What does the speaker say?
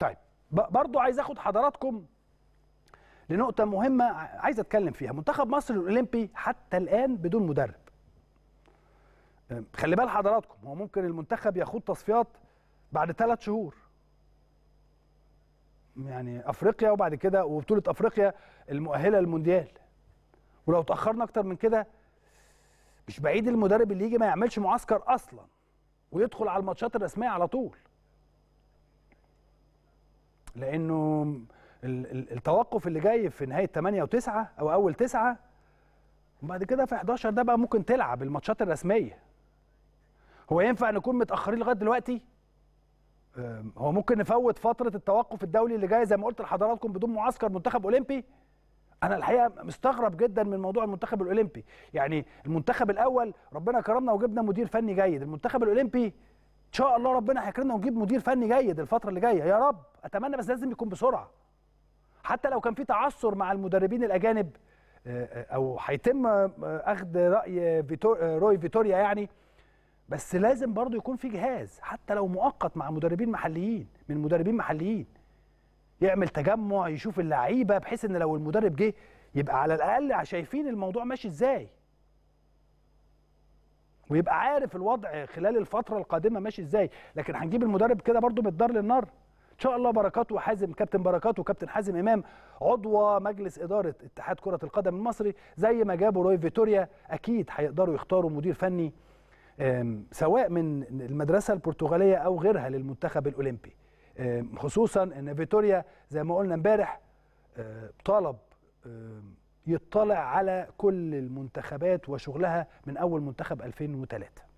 طيب برضو عايز اخد حضراتكم لنقطة مهمة عايز اتكلم فيها منتخب مصر الاولمبي حتى الان بدون مدرب خلي بال حضراتكم هو ممكن المنتخب يخوض تصفيات بعد ثلاث شهور يعني افريقيا وبعد كده وبطوله افريقيا المؤهله للمونديال ولو تأخرنا اكتر من كده مش بعيد المدرب اللي يجي ما يعملش معسكر اصلا ويدخل على الماتشات الرسميه على طول لانه التوقف اللي جاي في نهايه 8 و9 او اول 9 وبعد كده في 11 ده بقى ممكن تلعب الماتشات الرسميه هو ينفع نكون متاخرين لغايه دلوقتي هو ممكن نفوت فتره التوقف الدولي اللي جاي زي ما قلت لحضراتكم بدون معسكر منتخب اولمبي انا الحقيقه مستغرب جدا من موضوع المنتخب الاولمبي يعني المنتخب الاول ربنا كرمنا وجبنا مدير فني جيد المنتخب الاولمبي ان شاء الله ربنا هيكرمنا ونجيب مدير فني جيد الفتره اللي جايه يا رب اتمنى بس لازم يكون بسرعه حتى لو كان في تعثر مع المدربين الاجانب آه، آه، او هيتم آه، اخذ راي فيتور روي فيتوريا يعني بس لازم برضو يكون في جهاز حتى لو مؤقت مع مدربين محليين من مدربين محليين يعمل تجمع يشوف اللعيبه بحيث ان لو المدرب جه يبقى على الاقل شايفين الموضوع ماشي ازاي ويبقى عارف الوضع خلال الفتره القادمه ماشي ازاي لكن هنجيب المدرب كده برضو بالدار للنار ان شاء الله بركات وحازم كابتن بركات وكابتن حازم امام عضو مجلس اداره اتحاد كره القدم المصري زي ما جابوا روي فيتوريا اكيد هيقدروا يختاروا مدير فني سواء من المدرسه البرتغاليه او غيرها للمنتخب الاولمبي خصوصا ان فيتوريا زي ما قلنا امبارح آه، طلب يطلع على كل المنتخبات وشغلها من اول منتخب 2003